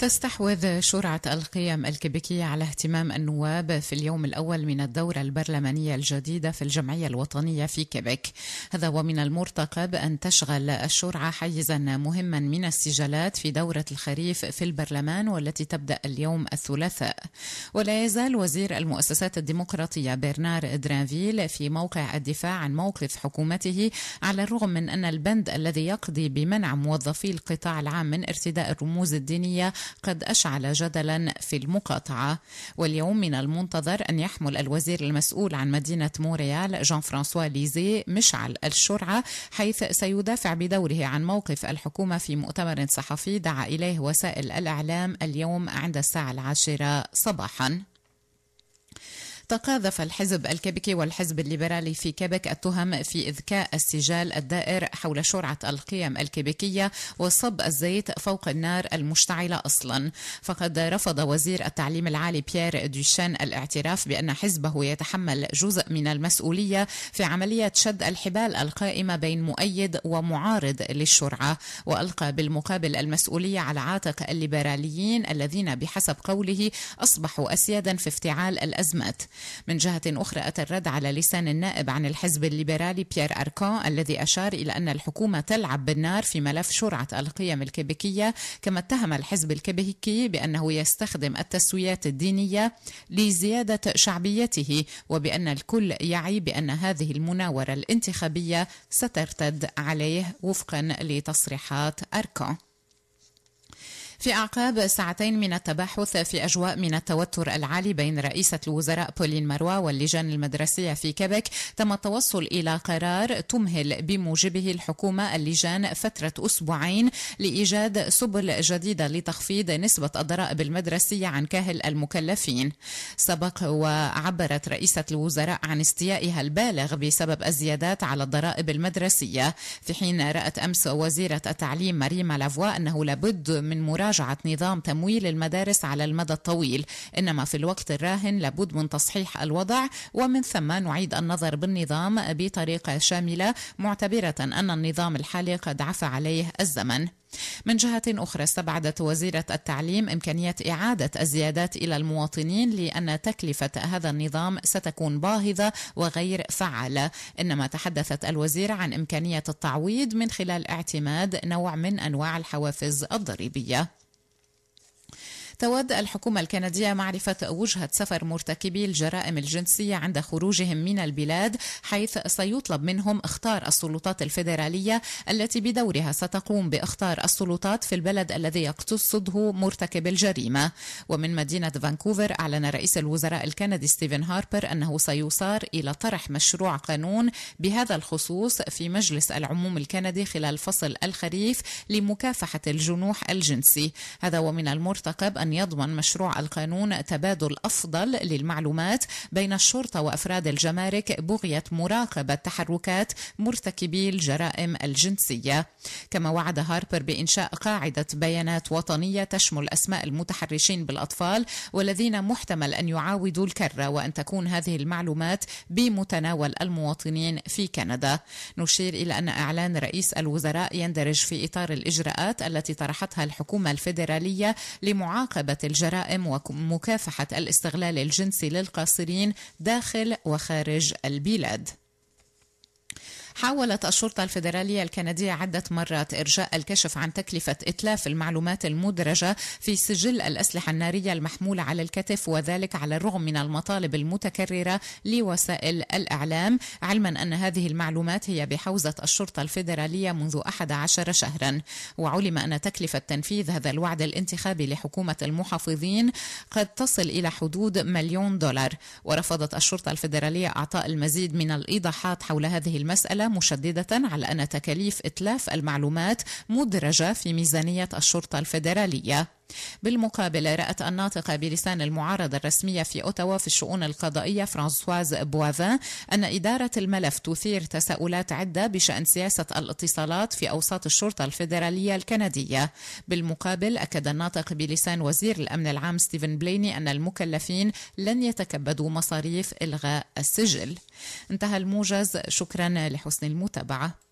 تستحوذ شرعة القيم الكيبيكية على اهتمام النواب في اليوم الأول من الدورة البرلمانية الجديدة في الجمعية الوطنية في كيبيك هذا ومن المرتقب أن تشغل الشرعة حيزا مهما من السجالات في دورة الخريف في البرلمان والتي تبدأ اليوم الثلاثاء ولا يزال وزير المؤسسات الديمقراطية برنار درانفيل في موقع الدفاع عن موقف حكومته على الرغم من أن البند الذي يقضي بمنع موظفي القطاع العام من ارتداء الرموز الدينية قد أشعل جدلا في المقاطعة واليوم من المنتظر أن يحمل الوزير المسؤول عن مدينة موريال جان فرانسوا ليزي مشعل الشرعة حيث سيدافع بدوره عن موقف الحكومة في مؤتمر صحفي دعا إليه وسائل الإعلام اليوم عند الساعة العاشرة صباحاً تقاذف الحزب الكبكي والحزب الليبرالي في كبك التهم في إذكاء السجال الدائر حول شرعة القيم الكبكية وصب الزيت فوق النار المشتعلة أصلا فقد رفض وزير التعليم العالي بيير دوشان الاعتراف بأن حزبه يتحمل جزء من المسؤولية في عملية شد الحبال القائمة بين مؤيد ومعارض للشرعة وألقى بالمقابل المسؤولية على عاتق الليبراليين الذين بحسب قوله أصبحوا أسيادا في افتعال الأزمات من جهة أخرى أتى الرد على لسان النائب عن الحزب الليبرالي بيير أركان الذي أشار إلى أن الحكومة تلعب بالنار في ملف شرعة القيم الكيبيكية كما اتهم الحزب الكيبيكي بأنه يستخدم التسويات الدينية لزيادة شعبيته وبأن الكل يعي بأن هذه المناورة الانتخابية سترتد عليه وفقا لتصريحات أركان في أعقاب ساعتين من التباحث في أجواء من التوتر العالي بين رئيسة الوزراء بولين مروى واللجان المدرسية في كيبك تم التوصل إلى قرار تمهل بموجبه الحكومة اللجان فترة أسبوعين لإيجاد سبل جديدة لتخفيض نسبة الضرائب المدرسية عن كاهل المكلفين سبق وعبرت رئيسة الوزراء عن استيائها البالغ بسبب الزيادات على الضرائب المدرسية في حين رأت أمس وزيرة التعليم مريم لافوا أنه لابد من مراجعة مراجعة نظام تمويل المدارس على المدى الطويل إنما في الوقت الراهن لابد من تصحيح الوضع ومن ثم نعيد النظر بالنظام بطريقة شاملة معتبرة أن النظام الحالي قد عفى عليه الزمن من جهة أخرى استبعدت وزيرة التعليم إمكانية إعادة الزيادات إلى المواطنين لأن تكلفة هذا النظام ستكون باهظة وغير فعالة إنما تحدثت الوزيرة عن إمكانية التعويض من خلال اعتماد نوع من أنواع الحوافز الضريبية تود الحكومة الكندية معرفة وجهة سفر مرتكبي الجرائم الجنسية عند خروجهم من البلاد حيث سيطلب منهم اختار السلطات الفيدرالية التي بدورها ستقوم باختار السلطات في البلد الذي يقتصده مرتكب الجريمة ومن مدينة فانكوفر أعلن رئيس الوزراء الكندي ستيفن هاربر أنه سيصار إلى طرح مشروع قانون بهذا الخصوص في مجلس العموم الكندي خلال فصل الخريف لمكافحة الجنوح الجنسي هذا ومن المرتقب أن أن يضمن مشروع القانون تبادل أفضل للمعلومات بين الشرطة وأفراد الجمارك بغية مراقبة تحركات مرتكبي الجرائم الجنسية كما وعد هاربر بإنشاء قاعدة بيانات وطنية تشمل أسماء المتحرشين بالأطفال والذين محتمل أن يعاودوا الكرة وأن تكون هذه المعلومات بمتناول المواطنين في كندا نشير إلى أن إعلان رئيس الوزراء يندرج في إطار الإجراءات التي طرحتها الحكومة الفيدرالية لمعاقبة مراقبة الجرائم ومكافحة الاستغلال الجنسي للقاصرين داخل وخارج البلاد حاولت الشرطة الفيدرالية الكندية عدة مرات إرجاء الكشف عن تكلفة إتلاف المعلومات المدرجة في سجل الأسلحة النارية المحمولة على الكتف وذلك على الرغم من المطالب المتكررة لوسائل الإعلام علما أن هذه المعلومات هي بحوزة الشرطة الفيدرالية منذ 11 شهرا وعلم أن تكلفة تنفيذ هذا الوعد الانتخابي لحكومة المحافظين قد تصل إلى حدود مليون دولار ورفضت الشرطة الفيدرالية أعطاء المزيد من الإيضاحات حول هذه المسألة مشددة على أن تكاليف إتلاف المعلومات مدرجة في ميزانية الشرطة الفيدرالية بالمقابل رأت الناطقة بلسان المعارضة الرسمية في أوتاوا في الشؤون القضائية فرانسواز بوافان أن إدارة الملف تثير تساؤلات عدة بشأن سياسة الاتصالات في أوساط الشرطة الفيدرالية الكندية بالمقابل أكد الناطق بلسان وزير الأمن العام ستيفن بليني أن المكلفين لن يتكبدوا مصاريف إلغاء السجل انتهى الموجز شكرا لحسن المتابعة